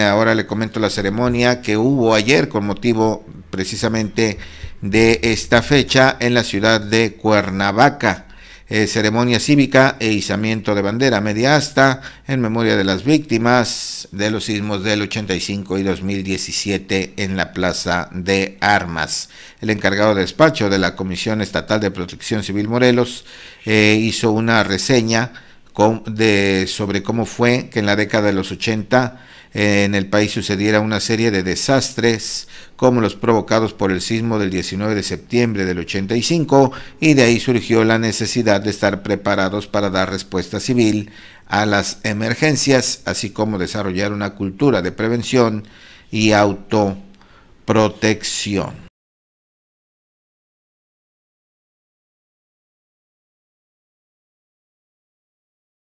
Ahora le comento la ceremonia que hubo ayer con motivo precisamente de esta fecha en la ciudad de Cuernavaca. Eh, ceremonia cívica e izamiento de bandera media en memoria de las víctimas de los sismos del 85 y 2017 en la Plaza de Armas. El encargado de despacho de la Comisión Estatal de Protección Civil Morelos eh, hizo una reseña de, sobre cómo fue que en la década de los 80 eh, en el país sucediera una serie de desastres como los provocados por el sismo del 19 de septiembre del 85 y de ahí surgió la necesidad de estar preparados para dar respuesta civil a las emergencias, así como desarrollar una cultura de prevención y autoprotección.